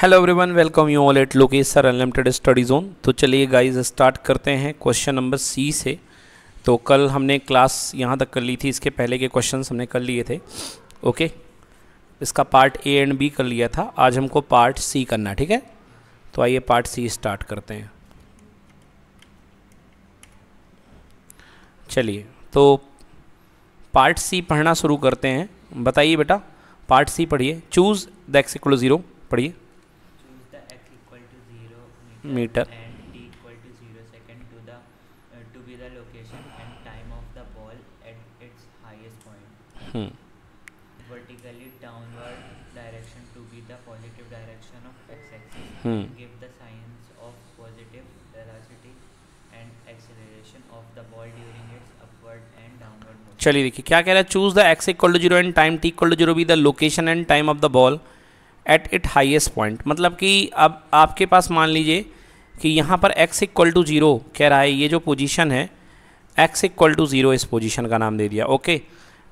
Hello everyone welcome you all at Lokesh sir unlimited study zone तो चलिए guys start करते हैं क्वेश्चन नंबर सी से तो कल हमने क्लास यहाँ तक कर ली थी इसके पहले के क्वेश्चन हमने कर लिए थे ओके इसका पार्ट ए एंड बी कर लिया था आज हमको पार्ट सी करना ठीक है तो आइए पार्ट सी स्टार्ट करते हैं चलिए तो पार्ट सी पढ़ना शुरू करते हैं बताइए बेटा पार्ट सी पढ़िए चूज़ द एक्सिक्लो ज़ीरो पढ़िए meter and t equal to 0 second to the uh, to be the location and time of the ball at its highest point hmm. vertically downward direction to be the positive direction of x axis hmm. give the signs of positive velocity and acceleration of the ball during its upward and downward motion चलिए देखिए क्या कह रहा है choose the x equal to zero and time t equal to zero be the location and time of the ball at it highest point मतलब कि अब आपके पास मान लीजिए कि यहाँ पर x इक्वल टू ज़ीरो कह रहा है ये जो पोजीशन है x इक्वल टू ज़ीरो इस पोजीशन का नाम दे दिया okay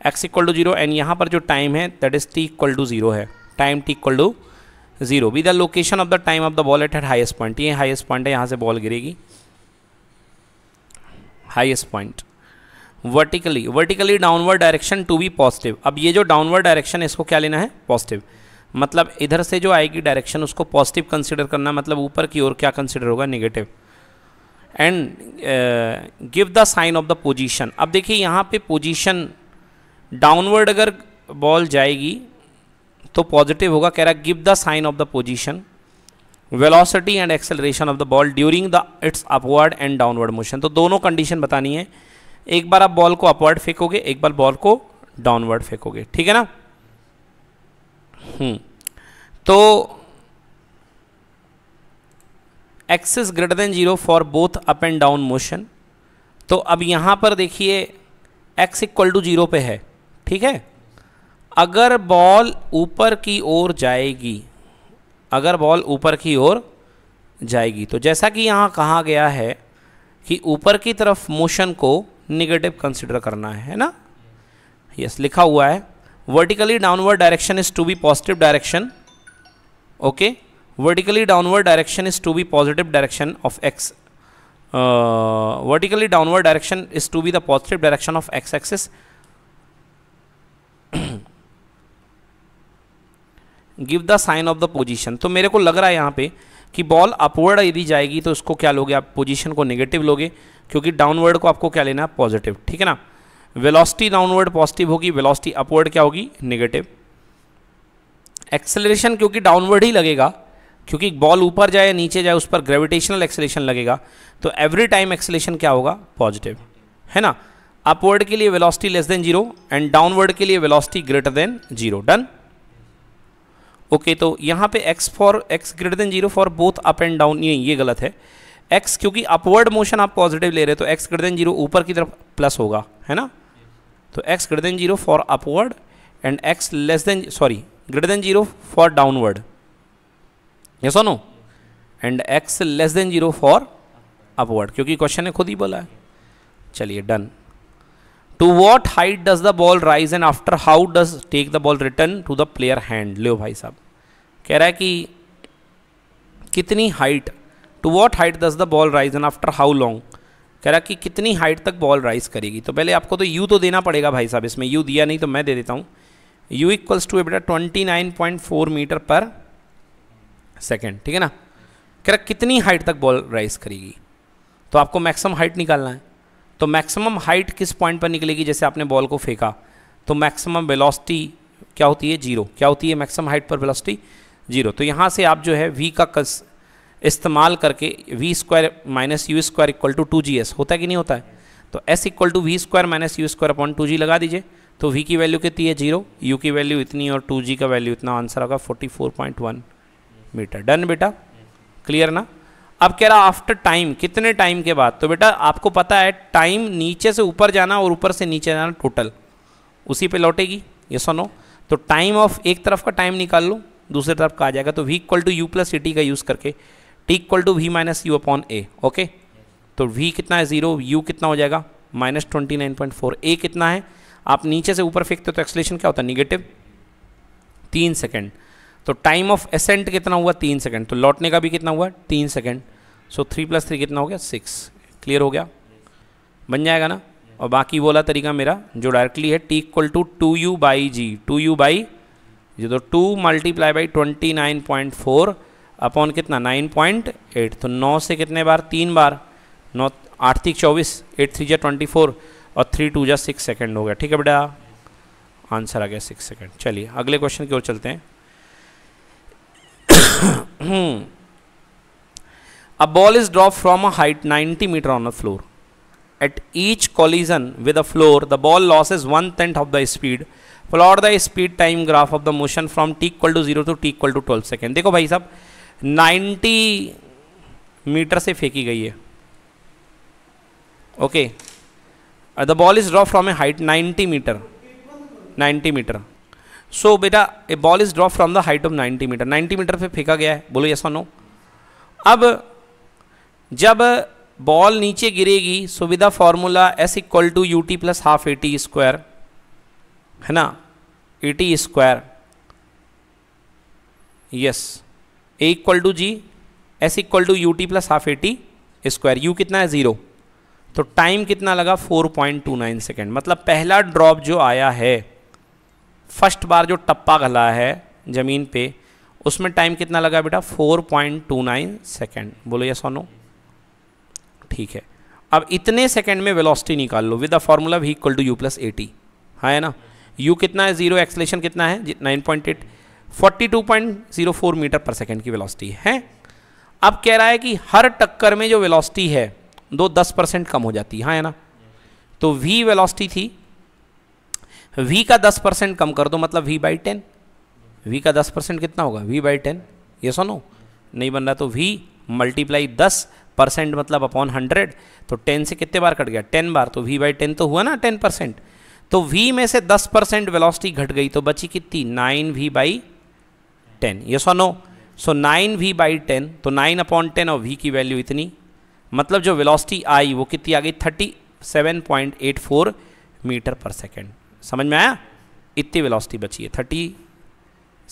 x equal to zero and यहाँ पर जो टाइम है that is t equal to zero है time t equal to zero be the location of the time of the ball at at highest point ये highest point है यहाँ से ball गिरेगी highest point vertically vertically downward direction to be positive अब ये जो downward direction है इसको क्या लेना है पॉजिटिव मतलब इधर से जो आएगी डायरेक्शन उसको पॉजिटिव कंसिडर करना मतलब ऊपर की ओर क्या कंसिडर होगा negative and give the sign of the position अब देखिए यहाँ पे पोजिशन डाउनवर्ड अगर बॉल जाएगी तो पॉजिटिव होगा कह रहा give the sign of the position velocity and acceleration of the ball during the its upward and downward motion तो दोनों कंडीशन बतानी है एक बार आप बॉल को अपवर्ड फेंकोगे एक बार बॉल को डाउनवर्ड फेंकोगे ठीक है ना हम्म। तो x is greater than zero for both up and down motion तो अब यहाँ पर देखिए एक्स इक्वल टू जीरो पे है ठीक है अगर बॉल ऊपर की ओर जाएगी अगर बॉल ऊपर की ओर जाएगी तो जैसा कि यहाँ कहा गया है कि ऊपर की तरफ मोशन को निगेटिव कंसिडर करना है, है ना यस लिखा हुआ है vertically downward direction is to be positive direction okay vertically downward direction is to be positive direction of x vertically downward direction is to be the positive direction of x axis give the sign of the position तो मेरे को लग रहा है यहाँ पे कि ball upward यदि जाएगी तो उसको क्या लोगे आप पोजिशन को नेगेटिव लोगे क्योंकि डाउनवर्ड को आपको क्या लेना है पॉजिटिव ठीक है ना वेलोसिटी डाउनवर्ड पॉजिटिव होगी वेलोसिटी अपवर्ड क्या होगी नेगेटिव एक्सेलरेशन क्योंकि डाउनवर्ड ही लगेगा क्योंकि बॉल ऊपर जाए नीचे जाए उस पर ग्रेविटेशनल एक्सेलेशन लगेगा तो एवरी टाइम एक्सेलेशन क्या होगा पॉजिटिव है ना अपवर्ड के लिए velocity less than zero and downward के लिए velocity greater than zero done okay तो यहाँ पे x for x greater than zero for both up and down ये ये गलत है एक्स क्योंकि अपवर्ड मोशन आप पॉजिटिव ले रहे हो तो एक्स ग्रेटर देन जीरो ऊपर की तरफ प्लस होगा है ना तो x greater than zero for upward and x less than sorry greater than zero for downward ये और no and x less than zero for upward क्योंकि क्वेश्चन ने खुद ही बोला है चलिए done to what height does the ball rise and after how does take the ball return to the player hand लो भाई साहब कह रहा है कि कितनी height to what height does the ball rise and after how long कह रहा कि कितनी हाइट तक बॉल राइज करेगी तो पहले आपको तो यू तो देना पड़ेगा भाई साहब इसमें यू दिया नहीं तो मैं दे देता हूँ यू इक्वल्स टू बेटा twenty nine point four metre per second ठीक है ना कह रहा कितनी हाइट तक बॉल राइज करेगी तो आपको मैक्सिमम हाइट निकालना है तो मैक्सिमम हाइट किस पॉइंट पर निकलेगी जैसे आपने बॉल को फेंका तो मैक्सिमम वेलोसिटी क्या होती है जीरो क्या होती है मैक्सिमम हाइट पर वेलोसिटी जीरो तो यहाँ से आप जो है वी का कस इस्तेमाल करके v square minus u square equal to two g s होता है कि नहीं होता है तो s equal to v square minus u square upon two g लगा दीजिए तो वी की वैल्यू कितनी है जीरो यू की वैल्यू इतनी और टू जी का वैल्यू इतना आंसर होगा forty four point one metre done बेटा क्लियर ना अब कह रहा आफ्टर टाइम कितने टाइम के बाद तो बेटा आपको पता है टाइम नीचे से ऊपर जाना और ऊपर से नीचे जाना टोटल उसी पर लौटेगी ये सुनो तो टाइम ऑफ एक तरफ का टाइम निकाल लो दूसरी तरफ का आ जाएगा तो v equal to u plus सिटी का यूज़ करके t equal to v minus u upon a okay तो वी कितना है जीरो यू कितना हो जाएगा minus twenty nine point four a कितना है आप नीचे से ऊपर फेंकते हो तो एक्सलेशन क्या होता है निगेटिव तीन सेकेंड तो टाइम ऑफ एसेंट कितना हुआ तीन सेकेंड तो लौटने का भी कितना हुआ तीन second so three plus three कितना हो गया सिक्स क्लियर हो गया बन जाएगा ना और बाकी बोला तरीका मेरा जो डायरेक्टली है t equal to two u by g two u by ये तो two multiply by twenty nine point four upon कितना नाइन 9.8 तो नौ से कितने बार तीन बार नौ आठ तीख चौबीस एट थ्री जै ट्वेंटी फोर और थ्री टू जै सिक्स सेकेंड हो गया ठीक है बेटा आंसर आ गया सिक्स सेकेंड चलिए अगले क्वेश्चन की ओर चलते हैं a ball is drop from a height ninety metre on a floor at each collision with a floor the ball loss is one tenth of the speed plot the speed time graph of the motion from t equal to zero to t equal to twelve second देखो भाई साहब 90 metre से फेंकी गई है okay the ball is drop from a height 90 metre 90 metre सो बेटा a ball is drop from the height of 90 metre 90 metre पे फेंका गया है बोलो ये सोनो अब जब बॉल नीचे गिरेगी so with the formula s equal to u t plus half a t square है ना a t square yes a equal to g s equal to u t plus half a t square u कितना है zero तो time कितना लगा 4.29 second मतलब पहला drop जो आया है फर्स्ट बार जो टप्पा गला है ज़मीन पे उसमें टाइम कितना लगा बेटा 4.29 सेकेंड बोलो या सोनो ठीक है अब इतने सेकेंड में वेलोसिटी निकाल लो with the formula v equal to u plus a t हाँ है ना यू कितना है जीरो एक्सलेशन कितना है nine point eight 42.04 metre per second की वेलोसिटी है अब कह रहा है कि हर टक्कर में जो वेलोसिटी है दो दस परसेंट कम हो जाती है हाँ है ना तो v वेलोसिटी थी v का दस परसेंट कम कर दो मतलब v बाई टेन वी का दस परसेंट कितना होगा v बाई टेन ये सुनो नहीं बन रहा तो v मल्टीप्लाई दस परसेंट मतलब अपॉन हंड्रेड तो टेन से कितने बार कट गया टेन बार तो v बाई टेन तो हुआ ना टेन परसेंट तो v में से दस परसेंट वेलॉसिटी घट गई तो बची कितनी नाइन वी बाई टेन ये so no so nine v by ten तो नाइन अपॉन टेन और वी की वैल्यू इतनी मतलब जो वेलोसिटी आई वो कितनी आ गई thirty seven point eight four metre per second समझ में आया इतनी वेलोसिटी बची है thirty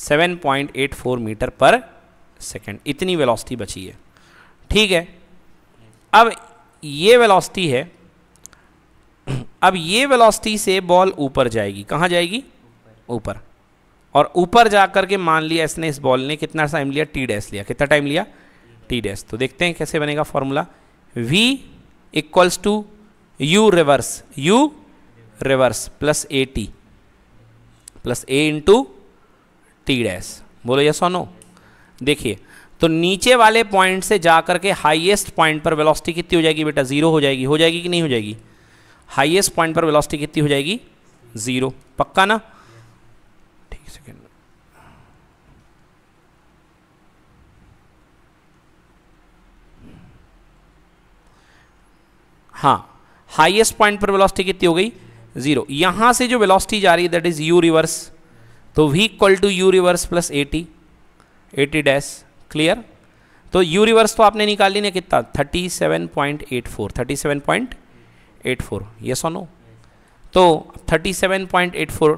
seven point eight four metre per second इतनी वेलोसिटी बची है ठीक है अब ये वेलोसिटी है अब ये वेलोसिटी से बॉल ऊपर जाएगी कहाँ जाएगी ऊपर और ऊपर जा करके मान लिया इसने इस बॉल ने कितना टाइम लिया टी डैस लिया कितना टाइम लिया टी डैस तो देखते हैं कैसे बनेगा formula v equals to u reverse u reverse plus a t plus a into t dash बोलो यस और देखिए तो नीचे वाले पॉइंट से जा करके हाईएस्ट पॉइंट पर वेलोसिटी कितनी हो जाएगी बेटा जीरो हो जाएगी हो जाएगी कि नहीं हो जाएगी हाईएस्ट पॉइंट पर वेलोसिटी कितनी हो जाएगी जीरो पक्का ना second. हाँ हाइएस्ट पॉइंट पर वेलोसिटी कितनी हो गई जीरो यहां से जो वेलोसिटी जा रही है दैट इज यू रिवर्स तो v equal to u reverse plus at at dash clear तो यू रिवर्स तो आपने निकाल लिया कितना thirty seven point eight four thirty seven point eight four yes और नो तो thirty seven point eight four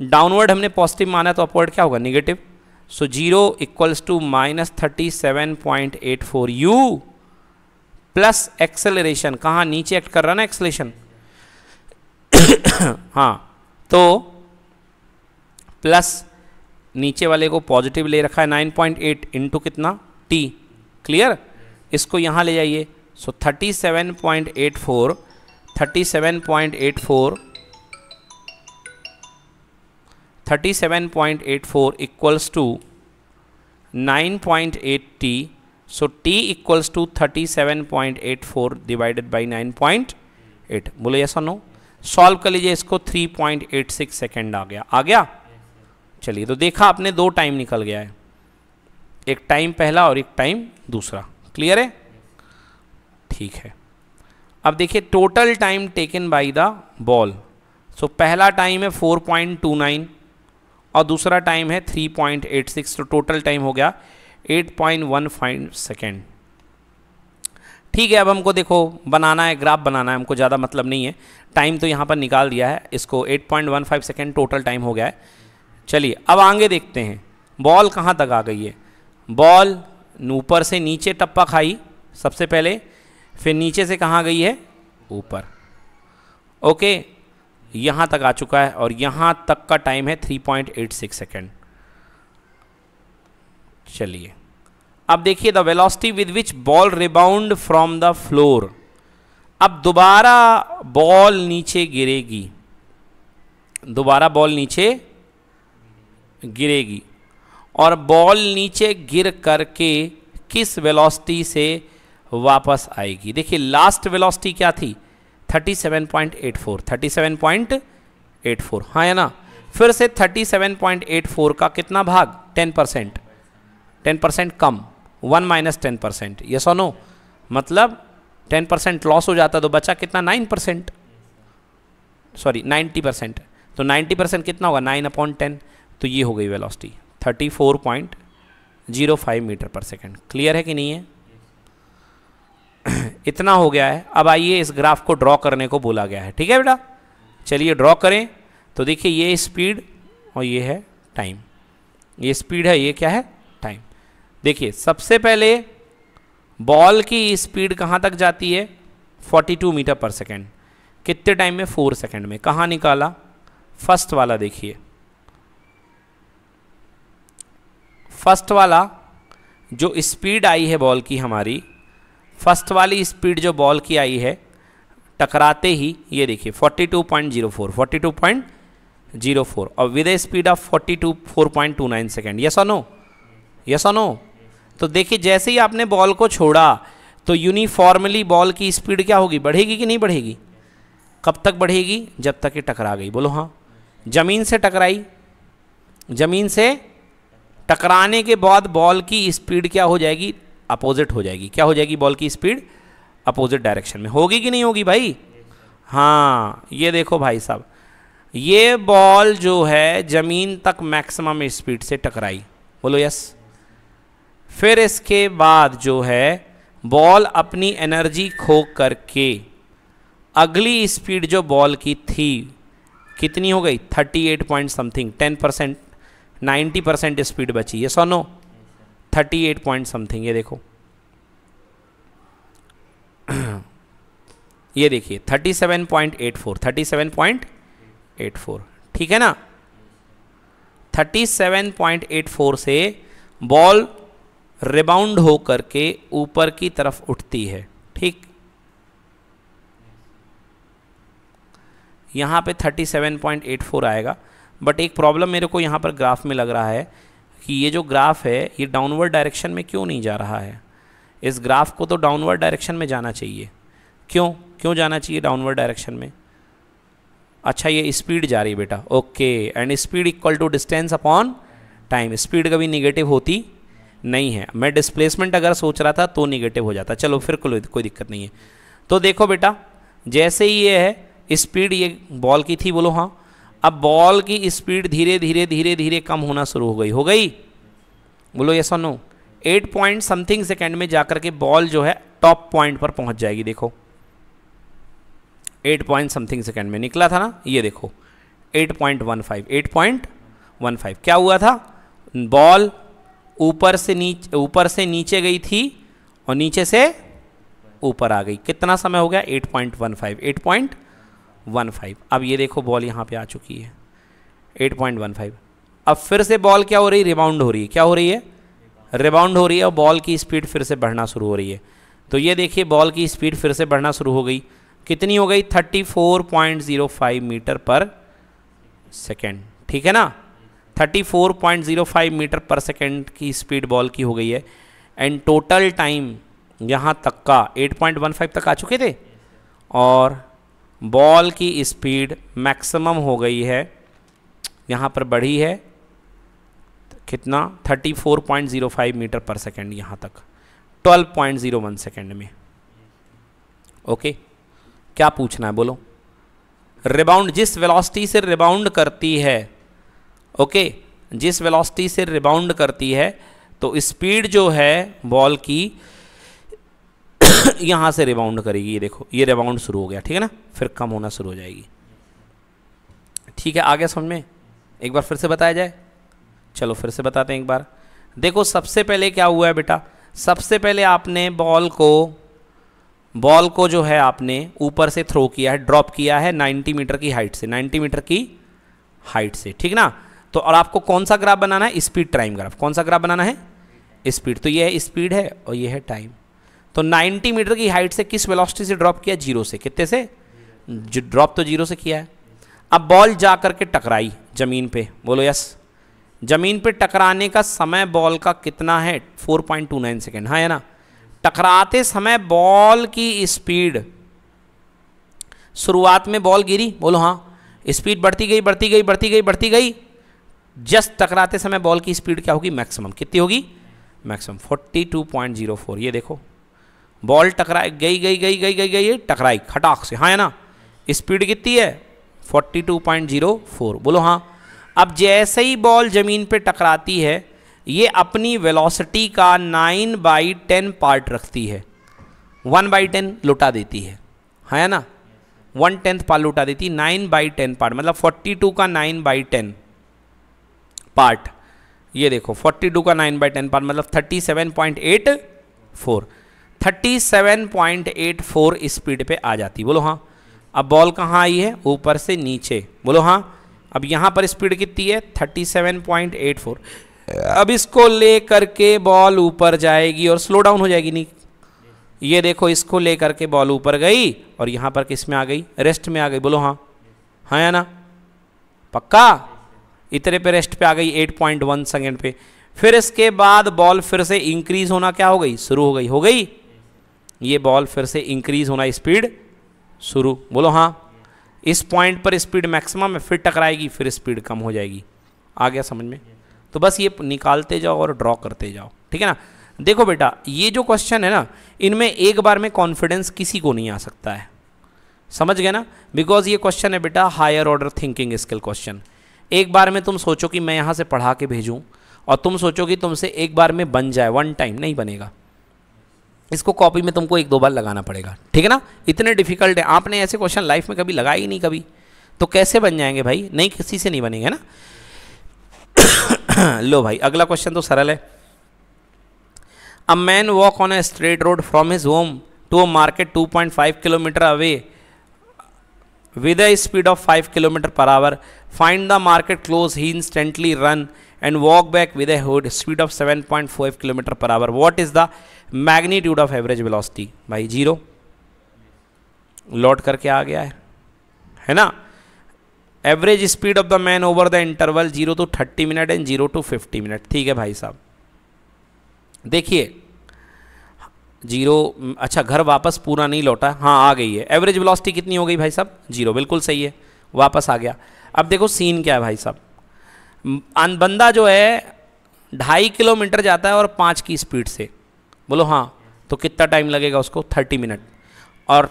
downward हमने पॉजिटिव माना तो अपवर्ड क्या होगा negative so zero equals to minus thirty seven point eight four u plus acceleration कहाँ नीचे act कर रहा ना एक्सेलेशन हाँ तो प्लस नीचे वाले को पॉजिटिव ले रखा है 9.8 पॉइंट इंटू कितना टी क्लियर इसको यहाँ ले जाइए so 37.84 37.84 37.84 equals to 9.8 t so t equals to 37.84 divided by 9.8 बोले ऐसा नो सॉल्व कर लीजिए इसको 3.86 सेकंड आ गया आ गया चलिए तो देखा आपने दो टाइम निकल गया है एक टाइम पहला और एक टाइम दूसरा क्लियर है ठीक है अब देखिए total time taken by the ball so पहला टाइम है 4.29 और दूसरा टाइम है 3.86 तो टोटल टाइम हो गया 8.15 सेकेंड ठीक है अब हमको देखो बनाना है ग्राफ बनाना है हमको ज़्यादा मतलब नहीं है टाइम तो यहाँ पर निकाल दिया है इसको 8.15 सेकेंड टोटल टाइम हो गया है चलिए अब आगे देखते हैं बॉल कहाँ तक आ गई है बॉल ऊपर से नीचे टप्पा खाई सबसे पहले फिर नीचे से कहाँ गई है ऊपर ओके यहाँ तक आ चुका है और यहाँ तक का टाइम है 3.86 सेकेंड चलिए अब देखिए the velocity with which ball rebound from the floor अब दोबारा बॉल नीचे गिरेगी दोबारा बॉल नीचे गिरेगी और बॉल नीचे गिर करके किस वेलोसिटी से वापस आएगी देखिए लास्ट वेलोसिटी क्या थी thirty seven point eight four thirty seven point eight four हाँ है ना फिर से thirty seven point eight four का कितना भाग टेन परसेंट टेन परसेंट कम वन माइनस टेन परसेंट ये सो नो मतलब टेन परसेंट लॉस हो जाता तो बचा कितना nine percent sorry ninety percent तो नाइन्टी परसेंट कितना होगा नाइन अपॉइंट टेन तो ये हो गई velocity thirty four point zero five metre per second clear है कि नहीं है इतना हो गया है अब आइए इस ग्राफ को ड्रॉ करने को बोला गया है ठीक है बेटा चलिए ड्रॉ करें तो देखिए ये स्पीड और ये है टाइम ये स्पीड है ये क्या है टाइम देखिए सबसे पहले बॉल की स्पीड कहाँ तक जाती है 42 मीटर पर सेकेंड कितने टाइम में फोर सेकेंड में कहाँ निकाला फर्स्ट वाला देखिए फर्स्ट वाला जो स्पीड आई है बॉल की हमारी फर्स्ट वाली स्पीड जो बॉल की आई है टकराते ही ये देखिए 42.04 42.04 और with a speed of 42 4.29 second yes और नो यस और नो तो देखिए जैसे ही आपने बॉल को छोड़ा तो यूनिफॉर्मली बॉल की स्पीड क्या होगी बढ़ेगी कि नहीं बढ़ेगी कब तक बढ़ेगी जब तक ये टकरा गई बोलो हाँ ज़मीन से टकराई ज़मीन से टकराने के बाद बॉल की स्पीड क्या हो जाएगी अपोजिट हो जाएगी क्या हो जाएगी बॉल की स्पीड अपोजिट डायरेक्शन में होगी कि नहीं होगी भाई हाँ ये देखो भाई साहब ये बॉल जो है ज़मीन तक मैक्सिमम स्पीड से टकराई बोलो यस फिर इसके बाद जो है बॉल अपनी एनर्जी खो करके अगली स्पीड जो बॉल की थी कितनी हो गई 38 point something 10 percent ninety percent speed बची है so no thirty eight point something ये देखो ये देखिए thirty seven point eight four thirty seven point eight four ठीक है ना thirty seven point eight four से बॉल रिबाउंड हो करके ऊपर की तरफ उठती है ठीक यहां पे thirty seven point eight four आएगा बट एक प्रॉब्लम मेरे को यहां पर ग्राफ में लग रहा है कि ये जो ग्राफ है ये डाउनवर्ड डायरेक्शन में क्यों नहीं जा रहा है इस ग्राफ को तो डाउनवर्ड डायरेक्शन में जाना चाहिए क्यों क्यों जाना चाहिए डाउनवर्ड डायरेक्शन में अच्छा ये स्पीड जा रही है बेटा okay and speed equal to distance upon time speed कभी निगेटिव होती नहीं है मैं डिस्प्लेसमेंट अगर सोच रहा था तो निगेटिव हो जाता चलो फिर कोई कोई दिक्कत नहीं है तो देखो बेटा जैसे ही ये है स्पीड ये बॉल की थी बोलो हाँ अब बॉल की स्पीड धीरे धीरे धीरे धीरे कम होना शुरू हो गई हो गई बोलो ये so no eight point something second में जाकर के बॉल जो है टॉप पॉइंट पर पहुंच जाएगी देखो एट पॉइंट समथिंग सेकेंड में निकला था ना ये देखो eight point one five eight point one five क्या हुआ था बॉल ऊपर से नीचे ऊपर से नीचे गई थी और नीचे से ऊपर आ गई कितना समय हो गया eight point one five eight point one five अब ये देखो बॉल यहाँ पे आ चुकी है एट पॉइंट वन फाइव अब फिर से बॉल क्या हो रही है रिबाउंड हो रही है क्या हो रही है रिबाउंड हो रही है और बॉल की स्पीड फिर से बढ़ना शुरू हो रही है तो ये देखिए बॉल की स्पीड फिर से बढ़ना शुरू हो गई कितनी हो गई thirty four point zero five metre per second ठीक है ना thirty four point zero five metre per second की स्पीड बॉल की हो गई है एंड टोटल टाइम यहाँ तक का एट पॉइंट वन फाइव तक आ चुके थे और बॉल की स्पीड मैक्सिमम हो गई है यहाँ पर बढ़ी है कितना 34.05 मीटर पर सेकंड यहाँ तक 12.01 सेकंड में ओके क्या पूछना है बोलो रिबाउंड जिस वेलोसिटी से रिबाउंड करती है ओके जिस वेलोसिटी से रिबाउंड करती है तो स्पीड जो है बॉल की यहाँ से रिबाउंड करेगी ये देखो ये रिबाउंड शुरू हो गया ठीक है ना फिर कम होना शुरू हो जाएगी ठीक है आ गया समझ में एक बार फिर से बताया जाए चलो फिर से बताते हैं एक बार देखो सबसे पहले क्या हुआ है बेटा सबसे पहले आपने बॉल को बॉल को जो है आपने ऊपर से थ्रो किया है ड्रॉप किया है 90 मीटर की हाइट से 90 मीटर की हाइट से ठीक ना तो और आपको कौन सा ग्राफ बनाना है स्पीड टाइम ग्राफ कौन सा ग्राफ बनाना है स्पीड तो ये है स्पीड है और ये है टाइम तो 90 मीटर की हाइट से किस वेलोसिटी से ड्रॉप किया जीरो से कितने से ड्रॉप तो जीरो से किया है अब बॉल जा करके टकराई ज़मीन पे बोलो यस ज़मीन पे टकराने का समय बॉल का कितना है 4.29 पॉइंट टू नाइन सेकेंड हाँ है ना टकराते समय बॉल की स्पीड शुरुआत में बॉल गिरी बोलो हाँ स्पीड बढ़ती गई बढ़ती गई बढ़ती गई बढ़ती गई जस्ट टकराते समय बॉल की स्पीड क्या होगी मैक्सिमम कितनी होगी मैक्सिमम 42.04 ये देखो बॉल टकराई गई गई गई गई गई गई टकराई खटाक से हाँ है ना स्पीड कितनी है 42.04 बोलो हाँ अब जैसे ही बॉल ज़मीन पे टकराती है ये अपनी वेलोसिटी का 9 बाई टेन पार्ट रखती है 1 बाई टेन लुटा देती है हाँ है ना वन टेंथ पार्ट लुटा देती है नाइन बाई टेन पार्ट मतलब 42 का 9 बाई टेन पार्ट ये देखो 42 का 9 बाई टेन पार्ट मतलब 37.84 37.84 स्पीड पे आ जाती बोलो हाँ अब बॉल कहाँ आई है ऊपर से नीचे बोलो हाँ अब यहाँ पर स्पीड कितनी है 37.84 अब इसको ले करके बॉल ऊपर जाएगी और स्लो डाउन हो जाएगी नहीं ये देखो इसको ले करके बॉल ऊपर गई और यहाँ पर किस में आ गई रेस्ट में आ गई बोलो हाँ हाँ या ना पक्का इतने पे रेस्ट पे आ गई 8.1 पॉइंट सेकेंड पे फिर इसके बाद बॉल फिर से इंक्रीज होना क्या हो गई शुरू हो गई हो गई ये बॉल फिर से इंक्रीज होना स्पीड शुरू बोलो हाँ इस पॉइंट पर स्पीड मैक्सिमम है फिर टकराएगी फिर स्पीड कम हो जाएगी आ गया समझ में तो बस ये निकालते जाओ और ड्रॉ करते जाओ ठीक है ना देखो बेटा ये जो क्वेश्चन है ना इनमें एक बार में कॉन्फिडेंस किसी को नहीं आ सकता है समझ गए ना बिकॉज ये क्वेश्चन है बेटा higher order thinking skill question एक बार में तुम सोचो कि मैं यहाँ से पढ़ा के भेजूँ और तुम सोचो कि तुमसे एक बार में बन जाए वन टाइम नहीं बनेगा इसको कॉपी में तुमको एक दो बार लगाना पड़ेगा ठीक है ना इतने डिफिकल्ट है आपने ऐसे क्वेश्चन लाइफ में कभी लगाए ही नहीं कभी तो कैसे बन जाएंगे भाई नहीं किसी से नहीं बनेंगे ना लो भाई अगला क्वेश्चन तो सरल है a man walk on a straight road from his home to a market 2.5 kilometre away with a speed of 5 km per hour. Find the market close. He instantly run and walk back with a hood speed of 7.5 km per hour. What is the magnitude of average velocity? भाई zero लौट करके आ गया है है ना average speed of the man over the interval zero to thirty minute and zero to fifty minute ठीक है भाई साहब देखिए जीरो अच्छा घर वापस पूरा नहीं लौटा हाँ आ गई है एवरेज वेलोसिटी कितनी हो गई भाई साहब जीरो बिल्कुल सही है वापस आ गया अब देखो सीन क्या है भाई साहब बंदा जो है ढाई किलोमीटर जाता है और पाँच की स्पीड से बोलो हाँ तो कितना टाइम लगेगा उसको थर्टी मिनट और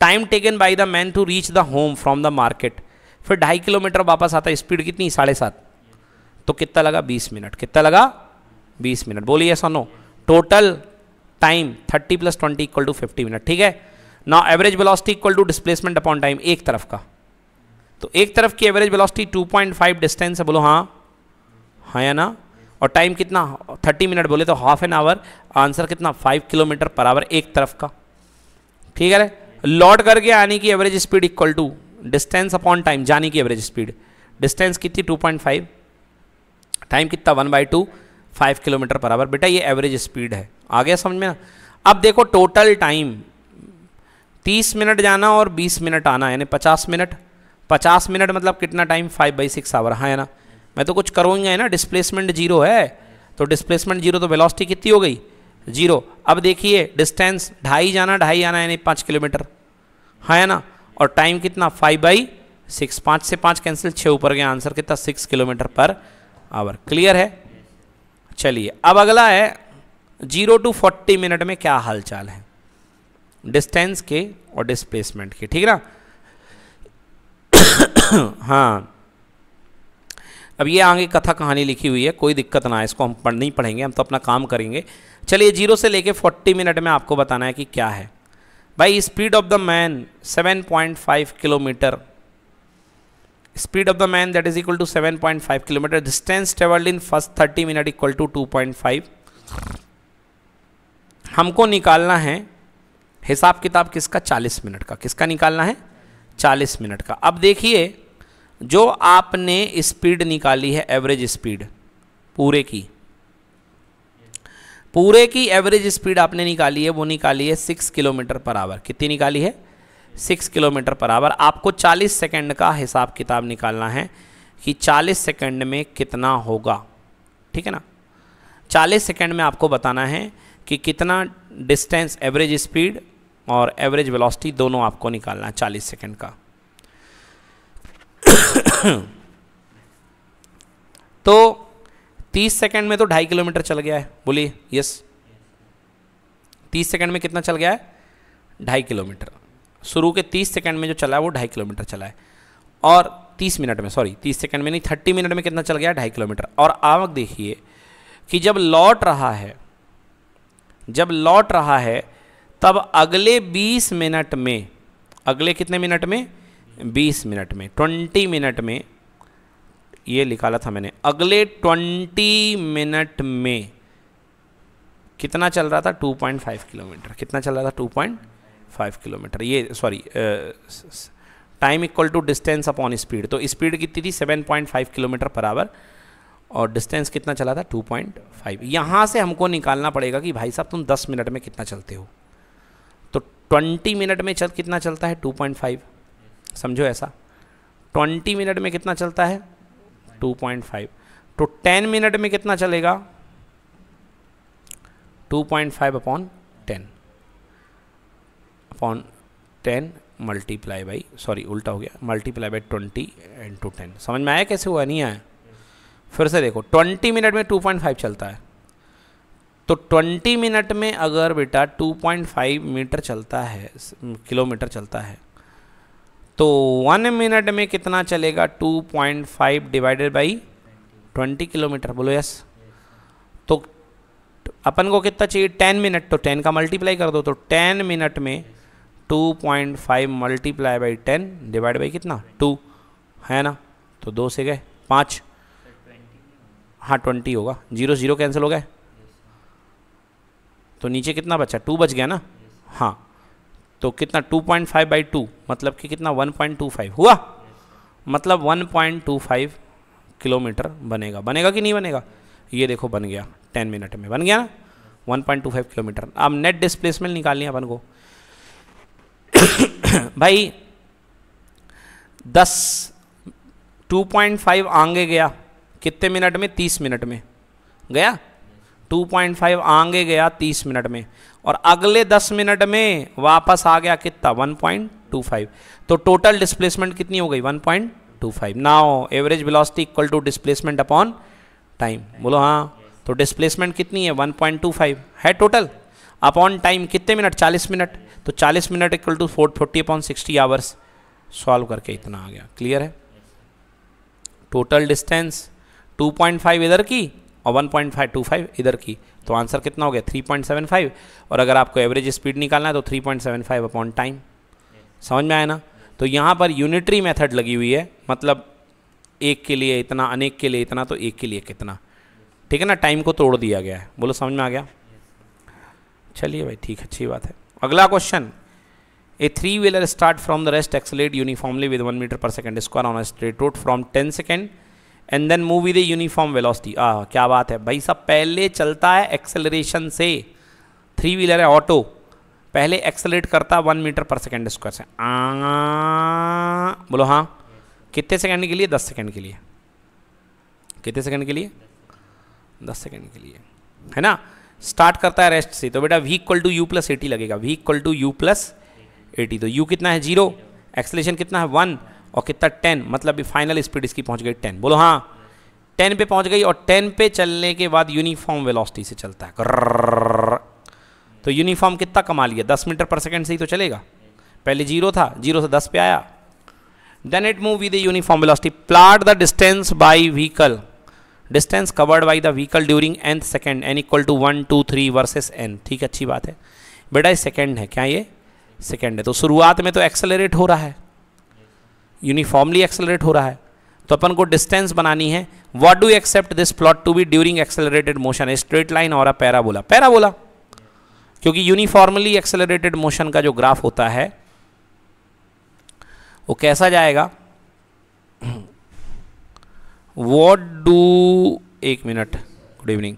time taken by the man to reach the home from the market फिर ढाई किलोमीटर वापस आता है स्पीड कितनी साढ़े सात तो कितना लगा बीस मिनट कितना लगा बीस मिनट बोलिए सोनो total time 30 plus twenty equal to fifty minute ठीक है ना average velocity equal to displacement upon time एक तरफ का तो एक तरफ की एवरेज वेलोसिटी 2.5 डिस्टेंस है बोलो हाँ हाँ या ना और टाइम कितना 30 मिनट बोले तो हाफ एन आवर आंसर कितना 5 किलोमीटर पर आवर एक तरफ का ठीक है लॉट करके आने की average speed equal to distance upon time जाने की एवरेज स्पीड डिस्टेंस कितनी टू टाइम कितना one by two five kilometre per hour बेटा ये एवरेज स्पीड है आ गया समझ में ना अब देखो टोटल टाइम तीस मिनट जाना और बीस मिनट आना यानी पचास मिनट पचास मिनट मतलब कितना time five by six hour हाँ है ना मैं तो कुछ करूँगा है ना डिस्प्लेसमेंट जीरो है तो डिस्प्लेसमेंट जीरो तो वेलोसिटी कितनी हो गई जीरो अब देखिए डिस्टेंस ढाई जाना ढाई आना यानी पाँच किलोमीटर हाँ है ना और टाइम कितना फाइव बाई सिक्स पाँच से पाँच कैंसिल छः ऊपर गया आंसर कितना six kilometre per hour clear है चलिए अब अगला है जीरो टू फोर्टी मिनट में क्या हालचाल है डिस्टेंस के और डिस्प्लेसमेंट के ठीक ना हाँ अब ये आगे कथा कहानी लिखी हुई है कोई दिक्कत ना है इसको हम पढ़ नहीं पढ़ेंगे हम तो अपना काम करेंगे चलिए जीरो से लेके फोर्टी मिनट में आपको बताना है कि क्या है भाई speed of the man seven point five kilometre speed of the man that is equal to 7.5 kilometer distance traveled in first 30 minute equal to 2.5 हमको निकालना है हिसाब किताब किसका 40 मिनट का किसका निकालना है 40 मिनट का अब देखिए जो आपने स्पीड निकाली है एवरेज स्पीड पूरे की पूरे की एवरेज स्पीड आपने निकाली है वो निकाली है सिक्स किलोमीटर पर आवर कितनी निकाली है सिक्स किलोमीटर पर आवर आपको चालीस सेकेंड का हिसाब किताब निकालना है कि चालीस सेकेंड में कितना होगा ठीक है ना चालीस सेकेंड में आपको बताना है कि कितना डिस्टेंस एवरेज स्पीड और एवरेज वेलोसिटी दोनों आपको निकालना है चालीस सेकेंड का तो तीस सेकेंड में तो ढाई किलोमीटर चल गया है बोलिए यस तीस सेकेंड में कितना चल गया है ढाई किलोमीटर शुरू के तीस सेकंड में जो चला है वो ढाई किलोमीटर चला है और तीस मिनट में सॉरी तीस सेकेंड में नहीं थर्टी मिनट में कितना चल गया ढाई किलोमीटर और आवक देखिए कि जब लौट रहा है जब लौट रहा है तब अगले बीस मिनट में अगले कितने मिनट में बीस मिनट में ट्वेंटी मिनट में ये निकाला था मैंने अगले ट्वेंटी मिनट में कितना चल रहा था 2.5 किलोमीटर कितना चल रहा था 2.5 फाइव किलोमीटर ये sorry time equal to distance upon speed तो स्पीड कितनी थी seven point five kilometre per hour और डिस्टेंस कितना चला था टू पॉइंट फाइव यहाँ से हमको निकालना पड़ेगा कि भाई साहब तुम दस मिनट में कितना चलते हो तो ट्वेंटी मिनट में चल कितना चलता है टू पॉइंट फाइव समझो ऐसा ट्वेंटी मिनट में कितना चलता है टू पॉइंट फाइव तो टेन मिनट में कितना चलेगा two point five upon ten upon ten multiply by sorry उल्टा हो गया multiply by twenty into ten समझ में आया कैसे हुआ नहीं आया फिर से देखो ट्वेंटी मिनट में टू पॉइंट फाइव चलता है तो ट्वेंटी मिनट में अगर बेटा टू पॉइंट फाइव मीटर चलता है किलोमीटर चलता है तो वन मिनट में कितना चलेगा two point five divided by twenty kilometre बोलो यस तो अपन को कितना चाहिए टेन मिनट तो टेन का मल्टीप्लाई कर दो तो टेन मिनट में two point five multiply by ten divide by कितना टू है ना तो दो से गए पाँच हाँ ट्वेंटी होगा जीरो जीरो कैंसिल हो गए तो नीचे कितना बचा टू बच गया ना हाँ तो कितना two point five by two मतलब कि कितना वन पॉइंट टू फाइव हुआ मतलब one point two five kilometre बनेगा बनेगा कि नहीं बनेगा ये देखो बन गया टेन मिनट में बन गया ना one point two five kilometre अब नेट डिस्प्लेसमेंट निकालनी है अपन को भाई दस टू पॉइंट फाइव आगे गया कितने मिनट में तीस मिनट में गया टू पॉइंट फाइव आगे गया तीस मिनट में और अगले दस मिनट में वापस आ गया कितना वन पॉइंट टू फाइव तो टोटल डिस्प्लेसमेंट कितनी हो गई one point two five now average velocity equal to displacement upon time बोलो हाँ तो डिस्प्लेसमेंट कितनी है वन पॉइंट टू फाइव है टोटल अपॉन टाइम कितने मिनट चालीस मिनट तो 40 minute equal to four forty upon sixty hours solve करके इतना आ गया क्लियर है टोटल डिस्टेंस 2.5 इधर की और 1.525 इधर की तो आंसर कितना हो गया 3.75 और अगर आपको एवरेज स्पीड निकालना है तो 3.75 पॉइंट अपॉन टाइम समझ में आया ना तो यहाँ पर यूनिटरी मेथड लगी हुई है मतलब एक के लिए इतना अनेक के लिए इतना तो एक के लिए कितना ठीक है ना टाइम को तोड़ दिया गया है बोलो समझ में आ गया चलिए भाई ठीक अच्छी बात है अगला question a three wheeler start from the rest accelerate uniformly with one metre per second square on straight road from ten second and then move with a uniform velocity आ क्या बात है भाई साहब पहले चलता है एक्सेलरेशन से थ्री व्हीलर है ऑटो पहले एक्सेलरेट करता है one metre per second square से आ बोलो हाँ कितने सेकेंड के लिए दस सेकेंड के लिए कितने सेकेंड के लिए दस सेकेंड के लिए है ना स्टार्ट करता है रेस्ट से तो बेटा v equal to u plus at लगेगा v equal to u plus at तो यू कितना है जीरो एक्सलेशन कितना है वन और कितना टेन मतलब फाइनल स्पीड इसकी पहुंच गई टेन बोलो हाँ टेन पे पहुंच गई और टेन पे चलने के बाद यूनिफॉर्म वेलोसिटी से चलता है तो यूनिफॉर्म कितना कमा लिया दस मीटर पर सेकेंड से ही तो चलेगा पहले जीरो था जीरो से दस पे आया then it move with uniform velocity plot the distance by vehicle distance covered by the vehicle during nth second n equal to one two three versus n ठीक अच्छी बात है बेटा ये सेकेंड है क्या ये सेकेंड है तो शुरुआत में तो एक्सेलरेट हो रहा है यूनिफॉर्मली एक्सेलरेट हो रहा है तो अपन को डिस्टेंस बनानी है what do expect this plot to be during accelerated motion straight line और अ पैराबोला पैराबोला क्योंकि यूनिफॉर्मली एक्सेलरेटेड मोशन का जो ग्राफ होता है वो कैसा जाएगा वॉट डू एक minute good evening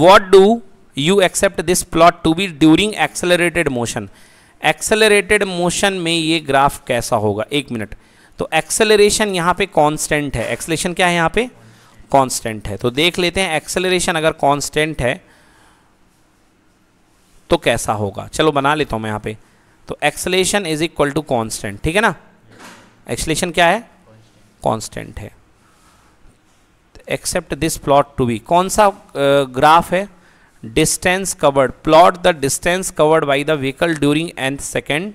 what do you expect this plot to be during accelerated motion accelerated motion में ये ग्राफ कैसा होगा एक मिनट तो एक्सेलरेशन यहाँ पे कॉन्स्टेंट है एक्सेलेशन क्या है यहाँ पे कॉन्स्टेंट है तो देख लेते हैं एक्सेलरेशन अगर कॉन्स्टेंट है तो कैसा होगा चलो बना लेता हूँ मैं यहाँ पे तो acceleration is equal to constant ठीक है ना एक्सेलेशन क्या है कॉन्स्टेंट है expect this plot to be कौन सा ग्राफ है distance covered plot the distance covered by the vehicle during nth second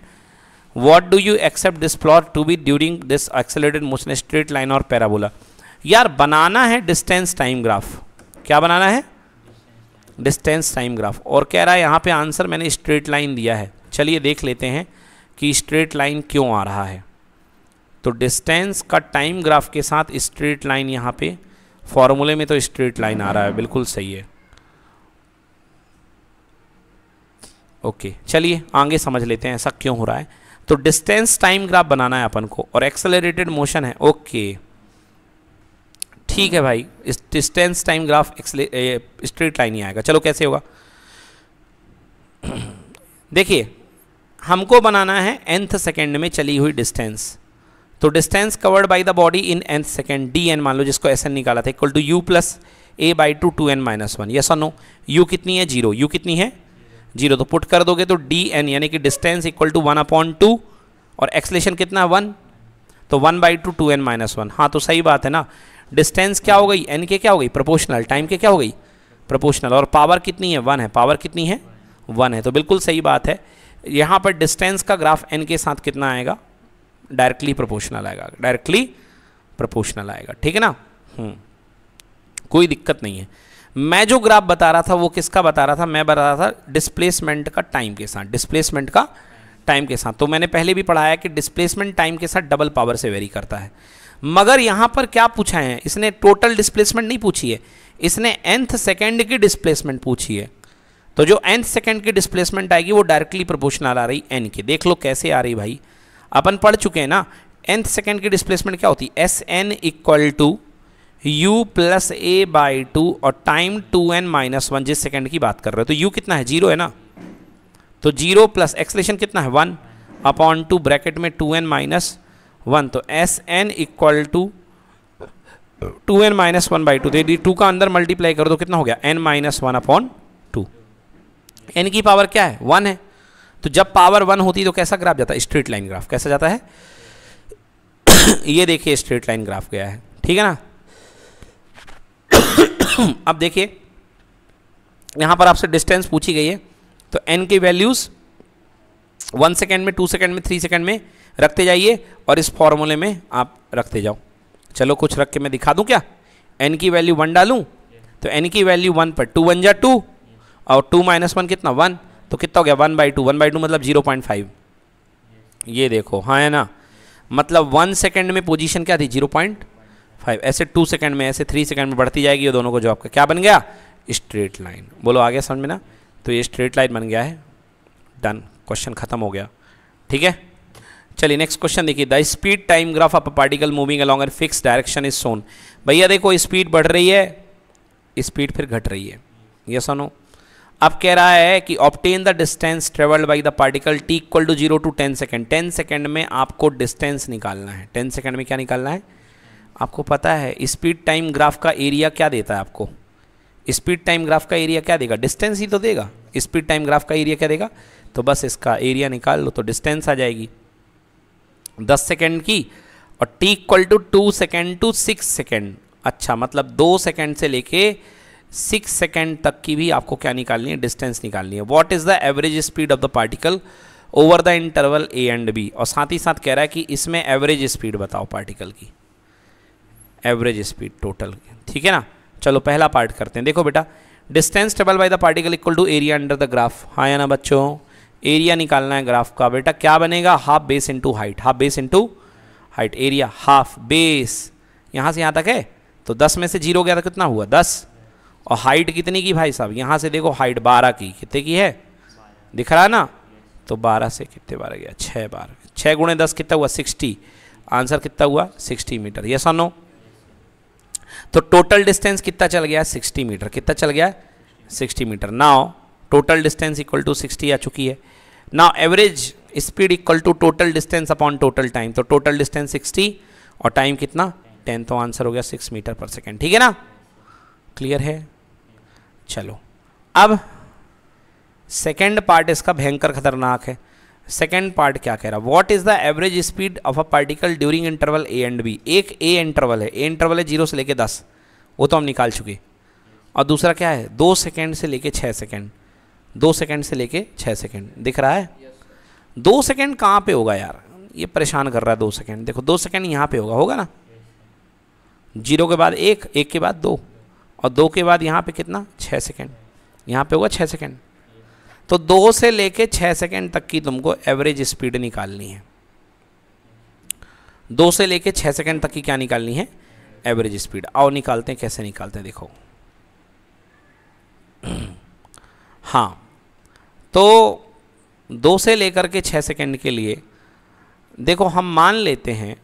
what do you expect this plot to be during this accelerated motion straight line और parabola यार बनाना है distance time graph क्या बनाना है distance time graph और कह रहा है यहाँ पे आंसर मैंने स्ट्रेट लाइन दिया है चलिए देख लेते हैं कि स्ट्रेट लाइन क्यों आ रहा है तो डिस्टेंस का टाइम ग्राफ के साथ स्ट्रेट लाइन यहाँ पे फॉर्मूले में तो स्ट्रेट लाइन आ रहा है बिल्कुल सही है ओके चलिए आगे समझ लेते हैं ऐसा क्यों हो रहा है तो डिस्टेंस टाइम ग्राफ बनाना है अपन को और एक्सेलरेटेड मोशन है ओके ठीक है भाई distance time graph straight line ही आएगा चलो कैसे होगा देखिए हमको बनाना है एंथ सेकेंड में चली हुई डिस्टेंस तो distance covered by the body in n second d n मान लो जिसको एस एन निकाला था equal to u plus a by two two n minus one yes और नो यू कितनी है जीरो यू कितनी है जीरो तो पुट कर दोगे तो डी एन यानी कि distance equal to one upon two और एक्सलेशन कितना है वन तो one by two two n minus one हाँ तो सही बात है ना डिस्टेंस क्या हो गई एन के क्या हो गई प्रोपोर्शनल टाइम के क्या हो गई प्रोपोर्शनल और पावर कितनी है वन है पावर कितनी है वन है तो बिल्कुल सही बात है यहाँ पर डिस्टेंस का ग्राफ एन के साथ कितना आएगा डायरेक्टली प्रोपोर्शनल आएगा डायरेक्टली प्रोपोर्शनल आएगा ठीक है ना हम्म, कोई दिक्कत नहीं है मैं जो ग्राफ बता रहा था वो किसका बता रहा था मैं बता रहा था डिस्प्लेसमेंट का टाइम के साथ डिस्प्लेसमेंट का टाइम के साथ तो मैंने पहले भी पढ़ाया कि डिस्प्लेसमेंट टाइम के साथ डबल पावर से वेरी करता है मगर यहाँ पर क्या पूछा है इसने टोटल डिस्प्लेसमेंट नहीं पूछी है इसने एंथ सेकेंड की डिस्प्लेसमेंट पूछी है तो जो एंथ सेकेंड की डिस्प्लेसमेंट आएगी वो डायरेक्टली प्रपोशनल आ रही एन की देख लो कैसे आ रही भाई अपन पढ़ चुके हैं ना एंथ सेकेंड की डिस्प्लेसमेंट क्या होती है s n equal to u plus a by two और time two n minus one जिस सेकेंड की बात कर रहे हो तो यू कितना है जीरो है ना तो जीरो प्लस एक्सलेशन कितना है वन अपॉन टू ब्रैकेट में टू एन माइनस वन तो s n equal to two n minus one by two यदि टू का अंदर मल्टीप्लाई करो तो कितना हो गया n minus one upon two n की पावर क्या है वन है तो जब पावर वन होती तो कैसा ग्राफ जाता है स्ट्रेट लाइन ग्राफ कैसा जाता है ये देखिए स्ट्रेट लाइन ग्राफ गया है ठीक है ना अब देखिए यहां पर आपसे डिस्टेंस पूछी गई है तो एन की वैल्यूज़ वन सेकेंड में टू सेकेंड में थ्री सेकेंड में रखते जाइए और इस फॉर्मूले में आप रखते जाओ चलो कुछ रख के मैं दिखा दूं क्या एन की वैल्यू वन डालूं तो एन की वैल्यू वन पर टू वन जा टू और टू माइनस वन कितना वन तो कितना हो गया one by two one by two मतलब जीरो पॉइंट फाइव ये देखो हाँ है ना मतलब वन सेकेंड में पोजीशन क्या थी जीरो पॉइंट फाइव ऐसे टू सेकेंड में ऐसे थ्री सेकेंड में बढ़ती जाएगी ये दोनों को जो आपका क्या बन गया स्ट्रेट लाइन बोलो आ गया समझ में ना तो ये स्ट्रेट लाइन बन गया है डन क्वेश्चन खत्म हो गया ठीक है चलिए नेक्स्ट क्वेश्चन देखिए the speed time graph of a particle moving along an fix direction is shown भैया देखो स्पीड बढ़ रही है स्पीड फिर घट रही है यस सोनो अब कह रहा है कि obtain the distance travelled by the particle t equal to zero to ten second ten second में आपको डिस्टेंस निकालना है टेन सेकेंड में क्या निकालना है आपको पता है स्पीड टाइम ग्राफ का एरिया क्या देता है आपको स्पीड टाइम ग्राफ का एरिया क्या देगा डिस्टेंस ही तो देगा स्पीड टाइम ग्राफ का एरिया क्या देगा तो बस इसका एरिया निकाल लो तो डिस्टेंस आ जाएगी दस सेकेंड की और t equal to two second two six second अच्छा मतलब दो सेकेंड से लेके सिक्स सेकेंड तक की भी आपको क्या निकालनी है डिस्टेंस निकालनी है what is the average speed of the particle over the interval a and b और साथ ही साथ कह रहा है कि इसमें एवरेज स्पीड बताओ पार्टिकल की एवरेज स्पीड टोटल ठीक है ना चलो पहला पार्ट करते हैं देखो बेटा distance travel by the particle equal to area under the graph हाँ या ना बच्चों एरिया निकालना है ग्राफ का बेटा क्या बनेगा half base into height half base into height area half base यहाँ से यहाँ तक है तो दस में से जीरो गया था कितना हुआ दस और हाइट कितनी की भाई साहब यहाँ से देखो हाइट बारह की कितने की है दिख रहा ना तो बारह से कितने बारह गया छः बार छः गुणे दस कितना हुआ सिक्सटी आंसर कितना हुआ सिक्सटी मीटर ये नो तो टोटल डिस्टेंस कितना चल गया सिक्सटी मीटर कितना चल गया सिक्सटी मीटर ना total distance equal to sixty आ चुकी है ना average speed equal to total distance upon total time तो टोटल डिस्टेंस सिक्सटी और टाइम कितना टेन तो आंसर हो गया सिक्स मीटर पर सेकेंड ठीक है ना क्लियर है चलो अब सेकेंड पार्ट इसका भयंकर खतरनाक है सेकेंड पार्ट क्या कह रहा है what is the average speed of a particle during interval a and b एक ए इंटरवल है ए इंटरवल है जीरो से लेके दस वो तो हम निकाल चुके और दूसरा क्या है दो सेकेंड से लेके छः सेकेंड दो सेकेंड से लेके छः सेकेंड दिख रहा है दो सेकेंड कहाँ पे होगा यार ये परेशान कर रहा है दो सेकेंड देखो दो सेकेंड यहाँ पे होगा होगा ना जीरो के बाद एक एक के बाद दो और दो के बाद यहाँ पे कितना छः सेकेंड यहाँ पे होगा छः सेकेंड तो दो से लेके छः सेकेंड तक की तुमको एवरेज स्पीड निकालनी है दो से लेके छः सेकेंड तक की क्या निकालनी है एवरेज स्पीड आओ निकालते हैं कैसे निकालते हैं देखो हाँ तो दो से लेकर के छः सेकेंड के लिए देखो हम मान लेते हैं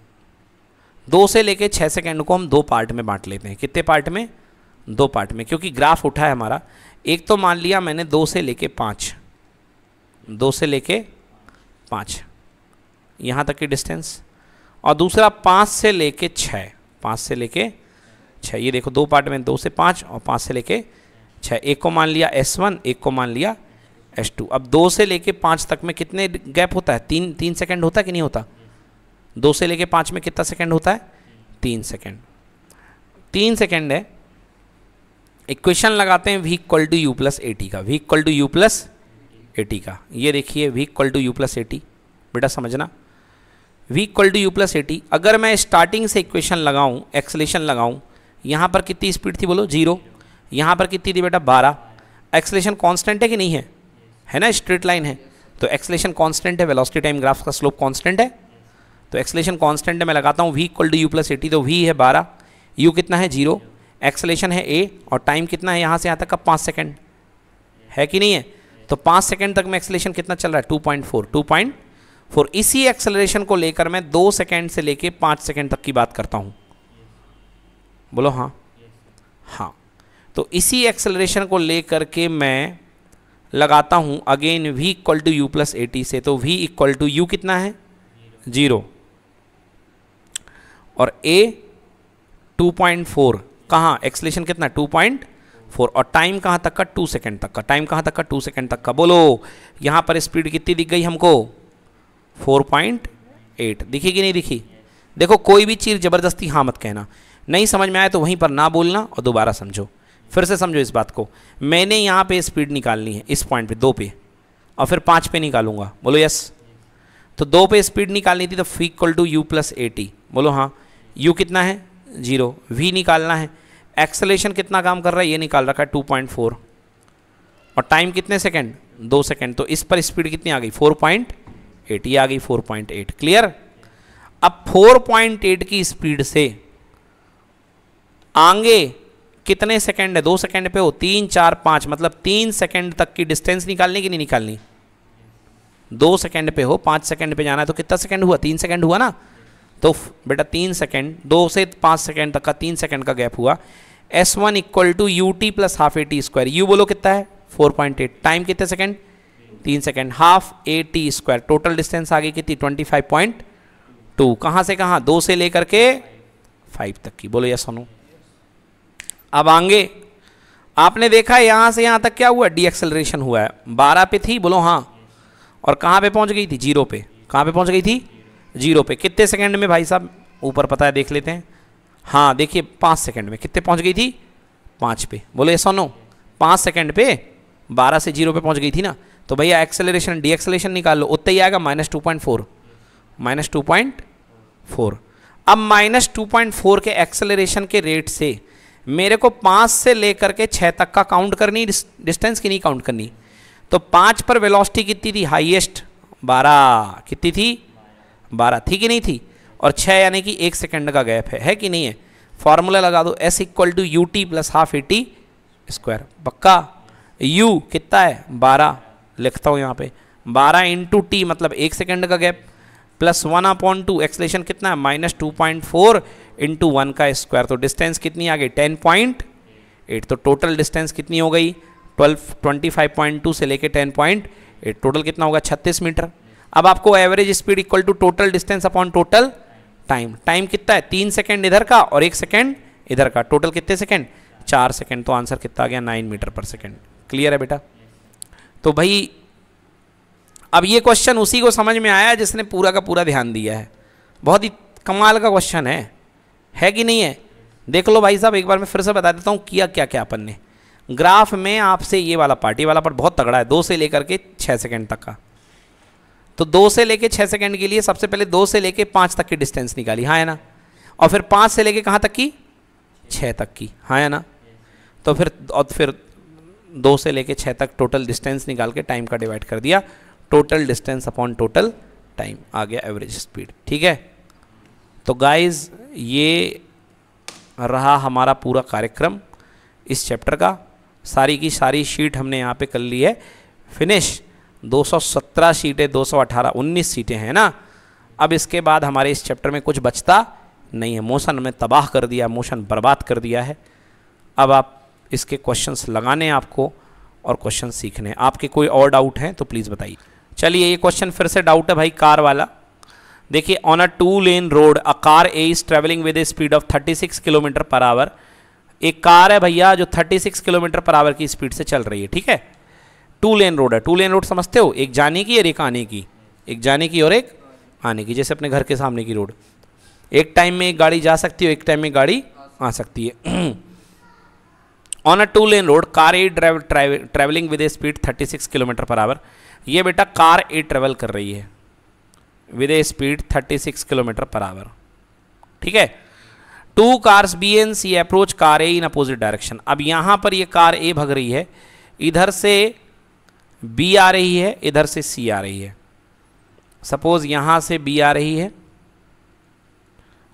दो से लेकर छः सेकेंड को हम दो पार्ट में बांट लेते हैं कितने पार्ट में दो पार्ट में क्योंकि ग्राफ उठा है हमारा एक तो मान लिया मैंने दो से लेके पाँच दो से लेके पाँच यहाँ तक की डिस्टेंस और दूसरा पाँच से लेके छः पाँच से लेके छः ये देखो दो पार्ट में दो से पाँच और पाँच से लेके छः एक को मान लिया एस वन एक को मान लिया एस टू अब दो से लेके पाँच तक में कितने गैप होता है तीन तीन सेकेंड होता है कि नहीं होता दो से लेके पाँच में कितना सेकेंड होता है तीन सेकेंड तीन सेकेंड है इक्वेशन लगाते हैं v equal to u plus a का v equal to u plus a का ये देखिए v equal to u plus a बेटा समझना v equal to u plus a अगर मैं स्टार्टिंग से इक्वेशन लगाऊं एक्सलेशन लगाऊं यहाँ पर कितनी स्पीड थी बोलो जीरो यहाँ पर कितनी थी बेटा बारह एक्सलेशन कॉन्स्टेंट है कि नहीं है है ना स्ट्रेट लाइन है तो एक्सलेशन कॉन्स्टेंट है वेलोसिटी टाइम ग्राफ का स्लोप कॉन्स्टेंट है तो एक्सलेशन कॉन्स्टेंट है मैं लगाता हूँ v equal to u plus t तो वी है बारह यू कितना है जीरो एक्सलेशन है ए और टाइम कितना है यहाँ से यहाँ तक का पाँच सेकेंड है कि नहीं है तो पाँच सेकेंड तक में एक्सलेशन कितना चल रहा है two point four two point four इसी एक्सलेशन को लेकर मैं दो सेकेंड से लेकर पाँच सेकेंड तक की बात करता हूँ बोलो हाँ हाँ तो इसी एक्सलेशन को लेकर के मैं लगाता हूँ again v equal to u plus a से तो v इक्वल टू यू कितना है जीरो और a 2.4 कहाँ एक्सलेशन कितना टू पॉइंट फोर और टाइम कहाँ तक का टू सेकेंड तक का टाइम कहाँ तक का टू सेकेंड तक का बोलो यहाँ पर स्पीड कितनी दिख गई हमको फोर पॉइंट एट दिखी कि नहीं दिखी देखो कोई भी चीज़ ज़बरदस्ती हाँ मत कहना नहीं समझ में आए तो वहीं पर ना बोलना और दोबारा समझो फिर से समझो इस बात को मैंने यहाँ पे स्पीड निकालनी है इस पॉइंट पे दो पे और फिर पाँच पे निकालूंगा बोलो यस तो दो पे स्पीड निकालनी थी तो v equal to u plus a t बोलो हाँ यू कितना है जीरो वी निकालना है एक्सलेशन कितना काम कर रहा है ये निकाल रखा है टू पॉइंट फोर और टाइम कितने सेकेंड दो सेकेंड तो इस पर स्पीड कितनी आ गई फोर पॉइंट एट ये आ गई फोर पॉइंट एट क्लियर अब फोर पॉइंट एट की स्पीड से आगे कितने सेकेंड है दो सेकेंड पे हो तीन चार पाँच मतलब तीन सेकेंड तक की डिस्टेंस निकालनी कि नहीं निकालनी दो सेकेंड पे हो पाँच सेकेंड पे जाना है तो कितना सेकेंड हुआ तीन सेकेंड हुआ ना तो बेटा तीन सेकेंड दो से पाँच सेकेंड तक का तीन सेकेंड का गैप हुआ S one equal to u t plus half a t square u बोलो कितना है फोर पॉइंट एट टाइम कितने सेकेंड तीन सेकेंड half a t square total distance आगे कितनी ट्वेंटी फाइव पॉइंट टू कहाँ से कहाँ दो से लेकर के फाइव तक की बोलो यस सोनू अब आगे आपने देखा है यहाँ से यहाँ तक क्या हुआ डी एक्सेलरेशन हुआ है बारह पे थी बोलो हाँ और कहाँ पे पहुँच गई थी जीरो पे कहाँ पे पहुँच गई थी जीरो पे कितने सेकंड में भाई साहब ऊपर पता है देख लेते हैं हाँ देखिए पाँच सेकंड में कितने पहुंच गई थी पाँच पे बोले ऐसा नो पाँच सेकंड पे बारह से जीरो पे पहुंच गई थी ना तो भैया एक्सेलरेशन डी एक्सेलेशन निकाल लो उतना ही आएगा minus two point four minus two point four अब माइनस टू पॉइंट फोर के एक्सेलरेशन के रेट से मेरे को पाँच से लेकर के छः तक का काउंट करनी डिस्टेंस की नहीं काउंट करनी तो पाँच पर वेलॉसिटी कितनी थी हाइएस्ट बारह कितनी थी बारह थी कि नहीं थी और छः यानी कि एक सेकंड का गैप है है कि नहीं है फार्मूला लगा दो s equal to u t plus half a t square पक्का यू कितना है बारह लिखता हूँ यहाँ पे बारह इंटू टी मतलब एक सेकेंड का gap plus one upon two acceleration कितना है minus two point four into one का स्क्वायर तो डिस्टेंस कितनी आ गई टेन पॉइंट एट तो टोटल डिस्टेंस कितनी हो गई twelve twenty five point two से लेके टेन पॉइंट एट टोटल कितना होगा छत्तीस मीटर अब आपको average speed equal to total distance upon total time time कितना है तीन सेकेंड इधर का और एक सेकेंड इधर का टोटल कितने सेकेंड चार सेकेंड तो आंसर कितना आ गया nine metre per second clear है बेटा तो भाई अब ये क्वेश्चन उसी को समझ में आया जिसने पूरा का पूरा ध्यान दिया है बहुत ही कमाल का क्वेश्चन है है कि नहीं है देख लो भाई साहब एक बार मैं फिर से बता देता हूँ किया क्या क्या अपन ने ग्राफ में आपसे ये वाला पार्टी वाला पर बहुत तगड़ा है दो से लेकर के छः सेकेंड तक का तो दो से लेके छः सेकेंड के लिए सबसे पहले दो से लेके पाँच तक की डिस्टेंस निकाली हाँ है ना और फिर पाँच से लेके कहाँ तक की छः तक की हाँ है ना तो फिर और फिर दो से लेके छः तक टोटल डिस्टेंस निकाल के टाइम का डिवाइड कर दिया total distance upon total time आ गया एवरेज स्पीड ठीक है तो गाइज ये रहा हमारा पूरा कार्यक्रम इस चैप्टर का सारी की सारी शीट हमने यहाँ पे कर ली है फिनिश 217 सीटें 218 19 सीटें हैं ना अब इसके बाद हमारे इस चैप्टर में कुछ बचता नहीं है मोशन में तबाह कर दिया मोशन बर्बाद कर दिया है अब आप इसके क्वेश्चंस लगाने आपको और क्वेश्चन सीखने आपके कोई और डाउट हैं तो प्लीज़ बताइए चलिए ये क्वेश्चन फिर से डाउट है भाई कार वाला देखिए on a two lane road a car A is travelling with a speed of 36 kilometre per hour एक कार है भैया जो 36 किलोमीटर पर आवर की स्पीड से चल रही है ठीक है two lane road two two lane रोड समझते हो एक जाने की और एक आने की एक जाने की और एक आने की जैसे अपने घर के सामने की रोड एक टाइम में एक गाड़ी जा सकती है एक टाइम में गाड़ी आ सकती है on a two lane road car A travelling with a speed 36 kilometre per hour ये बेटा कार ए ट्रैवल कर रही है with a speed 36 kilometre per hour ठीक है two cars B and C approach car A in opposite direction अब यहां पर ये कार ए भग रही है इधर से बी आ रही है इधर से सी आ रही है सपोज यहाँ से बी आ रही है